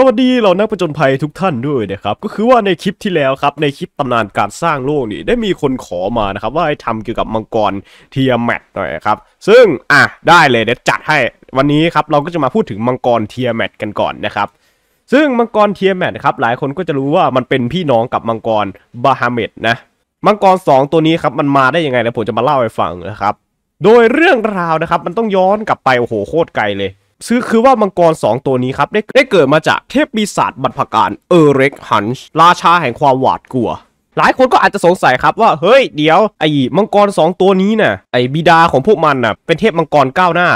สวัสดีเรานักประจนภัยทุกท่านด้วยนะครับก็คือว่าในคลิปที่แล้วครับในคลิปตำนานการสร้างโลกนี่ได้มีคนขอมานะครับ ว่าให้ทำเกี่ยวกับมังกรเทียแมทหน่อยครับซึ่งอ่ะได้เลยเดี๋ยวจัดให้วันนี้ครับเราก็จะมาพูดถึงมังกรเทียแมทกันก่อนนะครับ ซึ่งมังกรเทียแมทครับหลายคนก็จะรู้ว่ามันเป็นพี่น้องกับมังกรบาฮาเมดนะมังกร 2 ตัวนี้ครับ มันมาได้ยังไงเดี๋ยวผมจะมาเล่าให้ฟังนะครับโดยเรื่องราวนะครับ มันต้องย้อนกลับไปโอ้โหโคตรไกลเลยซื้อคือว่ามังกร 2 ตัวนี้ครับ ได้ได้เกิดมาจากเทพปีศาจบัรพการเอเร็กฮันช์ราชาแห่งความหวาดกลัว หลายคนก็อาจจะสงสัยครับว่า เฮ้ยเดี๋ยวไอ้มังกร 2 ตัวนี้นะ่ะไอ้บิดาของพวกมันนะ่ะเป็นเทพมังกรก้าวหน้า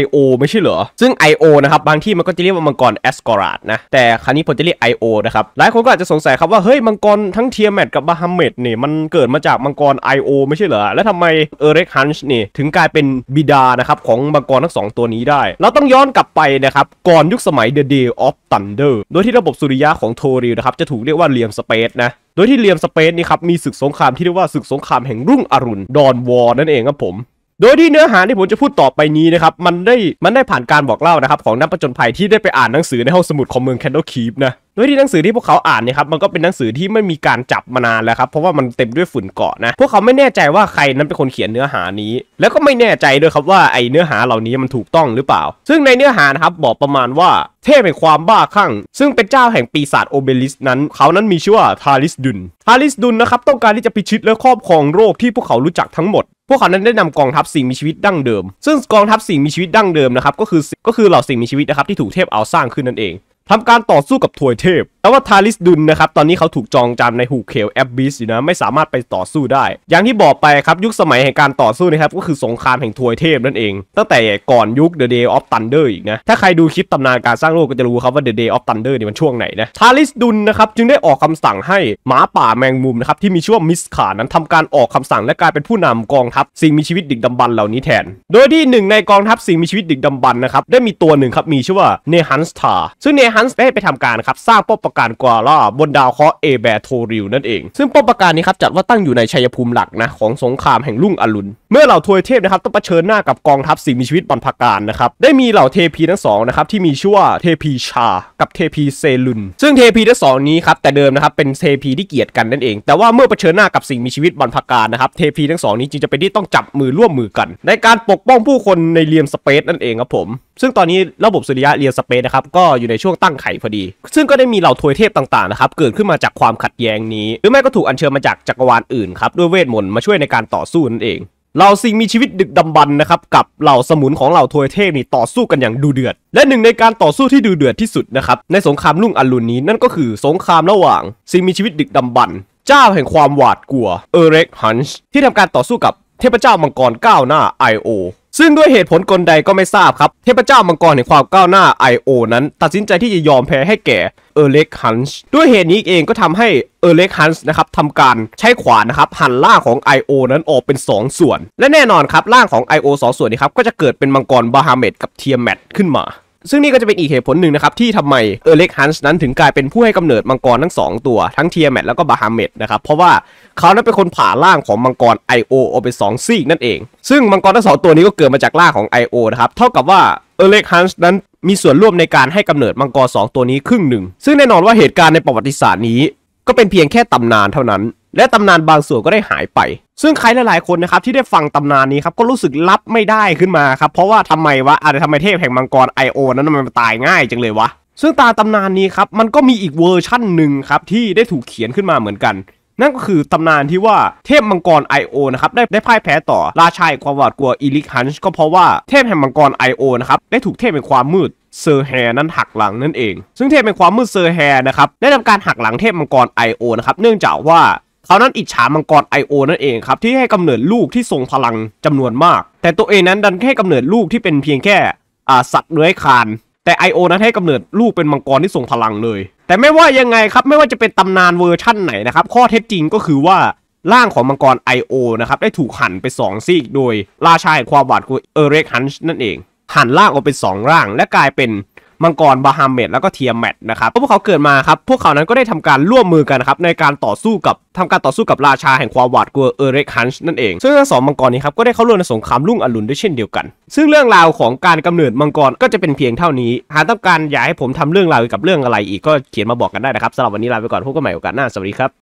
IO ไม่ใช่เหรอซึ่ง IO นะครับบางที่มันก็จะเรียกว่ามังกรแอสกอราดนะแต่ครั้นี้ผมจะเรียก IO นะครับ หลายคนก็อาจจะสงสัยครับว่าเฮ้ยมังกรทั้งเทียแมทกับบาฮามเมดนี่ยมันเกิดมาจากมังกร IO ไม่ใช่เหรอแล้วทำไมเอเร็กฮันช์เนี่ยถึงกลายเป็นบิดานะครับของมังกรทั้งสองตัวนี้ได้ เราต้องย้อนกลับไปนะครับก่อนยุคสมัย The Day of Thunder โดยที่ระบบสุริยะของโทริลนะครับจะถูกเรียกว่าเลียมสเปซนะโดยที่เลียมสเปซนี่ครับมีศึกสงครามที่เรียกว่าศึกสงครามแห่งรุ่งอรุณดอนวอร์นั่นเองครับผมโดยที่เนื้อหาที่ผมจะพูดต่อไปนี้นะครับมันได้มันได้ผ่านการบอกเล่านะครับของนักประจนภัยที่ได้ไปอ่านหนังสือในห้องสมุดของเมืองแคนโดคีฟนะโดยที่หนังสือที่พวกเขาอ่านเนี่ยครับมันก็เป็นหนังสือที่ไม่มีการจับมานานแล้วครับเพราะว่ามันเต็มด้วยฝุ่นเกาะนะ พวกเขาไม่แน่ใจว่าใครนั้นเป็นคนเขียนเนื้อหานี้ แล้วก็ไม่แน่ใจด้วยครับว่าไอเนื้อหาเหล่านี้มันถูกต้องหรือเปล่า ซึ่งในเนื้อหานะครับบอกประมาณว่า เทพแห่งความบ้าคลั่งซึ่งเป็นเจ้าแห่งปีศาจโอเบลิสนั้น เขานั้นมีชื่อว่าทาริสดุนทาริสดุนนะครับต้องการที่จะพิชิตและครอบครองโรคที่พวกเขารู้จักทั้งหมด พวกเขานั้นได้นำกองทัพสิ่งมีชีวิตดั้งเดิม ซึ่งกองทัพสิ่งมีชีวิตดั้งเดิมนะครับก็คือก็คือเหล่าสิ่งมีชีวิตนะครับที่ถูกเทพเอาสร้างขึ้นนั่นเองทำการต่อสู้กับถวยเทพแต่ว่าทาริสดุนนะครับตอนนี้เขาถูกจองจำในหูเขวแอบบิสอยู่นะ ไม่สามารถไปต่อสู้ได้ อย่างที่บอกไปครับ ยุคสมัยแห่งการต่อสู้นะครับก็คือสงครามแห่งทวยเทพนั่นเอง ตั้งแต่ก่อนยุค The Day of Thunder อีกนะ ถ้าใครดูคลิปตำนานการสร้างโลกก็จะรู้ครับว่า The Day of Thunder นี่มันช่วงไหนนะทาริสดุนนะครับจึงได้ออกคำสั่งให้หมาป่าแมงมุมนะครับที่มีชื่อว่ามิสขานั้นทำการออกคำสั่งและกลายเป็นผู้นำกองทัพสิ่งมีชีวิตดึกดำบรรเหล่านี้แทน โดยที่หนึ่งในกองทัพสิ่งมีชีวิตดึกดำบรรนะครับได้มีตัวหนึ่งครับมีชื่อว่าเนฮันสตาซึ่งเนฮันส์ได้ไปทำการครับสร้างป้อประการกัวล่าบนดาวเคราะห์เอแบโทริวนั่นเอง ซึ่งป้อมประการนี้ครับจัดว่าตั้งอยู่ในชัยภูมิหลักนะของสงครามแห่งลุ่งอรุณเมื่อเหล่าทวยเทพนะครับต้องเผชิญหน้ากับกองทัพสิ่งมีชีวิตบนรพการนะครับได้มีเหล่าเทพีทั้งสองนะครับที่มีชื่อว่าเทพีชากับเทพีเซลุนซึ่งเทพีทั้งสองนี้ครับแต่เดิมนะครับเป็นเทพีที่เกียดกันนั่นเองแต่ว่าเมื่อเผชิญหน้ากับสิ่งมีชีวิตบนรพการนะครับเทพีทั้งสองนี้จึงจะเป็นที่ต้องจับมือร่วมมือกัน ในการปกป้องผู้คนในเรียมสเปซนั่นเองครับผมซึ่งตอนนี้ระบบสุริยะเรียนสเปซนะครับก็อยู่ในช่วงตั้งไข่พอดี ซึ่งก็ได้มีเหล่าทวยเทพต่างๆนะครับเกิดขึ้นมาจากความขัดแย้งนี้ หรือแม้ก็ถูกอัญเชิญมาจากจักรวาลอื่นครับด้วยเวทมนต์มาช่วยในการต่อสู้นั่นเองเหล่าสิ่งมีชีวิตดึกดำบรรนะครับกับเหล่าสมุนของเหล่าทวยเทพนี่ต่อสู้กันอย่างดูเดือด และหนึ่งในการต่อสู้ที่ดูเดือดที่สุดนะครับในสงครามลุ่งอรุณนี้นั่นก็คือสงครามระหว่าง สิ่งมีชีวิตดึกดำบรรเจ้าแห่งความหวาดกลัวเอเร็กฮันช์ที่ทำการต่อสู้กับเทพเจ้ามังกรก้าวหน้าไอโอซึ่งด้วยเหตุผลกลใดก็ไม่ทราบครับเทพเจ้ามังกรแห่งความก้าวหน้า I.O. นั้น ตัดสินใจที่จะยอมแพ้ให้แก่เออเล็กฮันส์ด้วยเหตุนี้เองก็ทำให้เออเล็กฮันส์นะครับทำการใช้ขวานนะครับหั่นล่างของ I.O. นั้นออกเป็น 2 ส่วน และแน่นอนครับล่างของ I.O. อส่วนนี้ครับก็จะเกิดเป็นมังกรบาฮาเมดกับเทียมแมทขึ้นมาซึ่งนี่ก็จะเป็นอีกเหตุผลหนึ่งนะครับ ที่ทำไมเออเล็กฮันส์นั้นถึงกลายเป็นผู้ให้กำเนิดมังกรทั้ง 2 ตัว ทั้งเทียแมทแล้วก็บาฮาเมดนะครับ เพราะว่าเขานั้นเป็นคนผ่าร่างของมังกร i อโอเป็นงซีกนั่นเอง ซึ่งมังกรทั้งสองตัวนี้ก็เกิดมาจากร่างของ I.O. นะครับ เท่ากับว่าเออเล็กฮันส์นั้นมีส่วนร่วมในการให้กำเนิดมังกร2ตัวนี้ครึ่งหนึ่งซึ่งแน่นอนว่าเหตุการณ์ในประวัติศาสตร์นี้ ก็เป็นเพียงแค่ตำนานเท่านั้น และตำนานบางส่วนก็ได้หายไปซึ่งใครหลาย ๆ คนนะครับที่ได้ฟังตำนานนี้ครับก็รู้สึกรับไม่ได้ขึ้นมาครับเพราะว่าทำไมวะอะไรทำไมเทพแห่งมังกรไอโอนั้นมันตายง่ายจังเลยวะซึ่งตาตำนานนี้ครับมันก็มีอีกเวอร์ชั่นหนึ่งครับที่ได้ถูกเขียนขึ้นมาเหมือนกัน นั่นก็คือตำนานที่ว่าเทพมังกรไอโอนะครับได้ได้พ่ายแพ้ต่อราชายความหวาดกลัวอีลิกฮันช์ก็เพราะว่าเทพแห่งมังกรไอโอนะครับได้ถูกเทพแห่งความมืดเซอร์แฮนั้นหักหลังนั่นเองซึ่งเทพแห่งความมืดเซอร์แฮนะครับได้ทำการหักหลังเทพมังกรไอโอนะครับเนื่องจากว่าขานั้นอิจฉามังกรไอโอนั่นเองครับที่ให้กำเนิดลูกที่ทรงพลังจำนวนมาก แต่ตัวเองนั้นดันให้กำเนิดลูกที่เป็นเพียงแค่สัตว์เลื้อยคานแต่อโอนั้นให้กำเนิดลูกเป็นมังกรที่ทรงพลังเลย แต่ไม่ว่ายังไงครับไม่ว่าจะเป็นตำนานเวอร์ชั่นไหนนะครับข้อเท็จจริงก็คือว่าร่างของมังกร I.O. นะครับได้ถูกหั่นไป2ซีกโดยราชาแห่งความบาดกลัวเอเร็กฮันช์นั่นเองหั่นร่างออกเป็น 2 ร่าง และกลายเป็นมังกรบาฮามเมดแล้วก็เทียมแมดนะครับ พวกเขาเกิดมาครับ พวกเขานั้นก็ได้ทำการร่วมมือกันครับในการต่อสู้กับทำการต่อสู้กับราชาแห่งความหวาดกลัวเอเรกฮันช์นั่นเอง ซึ่งทั้งสองมังกรนี้ครับก็ได้เข้าร่วมในสงครามรุ่งอรุณด้วยเช่นเดียวกัน ซึ่งเรื่องราวของการกำเนิดมังกรก็จะเป็นเพียงเท่านี้ หากต้องการอยากให้ผมทำเรื่องราวกับเรื่องอะไรอีกก็เขียนมาบอกกันได้นะครับสำหรับวันนี้ลาไปก่อนพบกันใหม่โอกาสหน้าสวัสดีครับ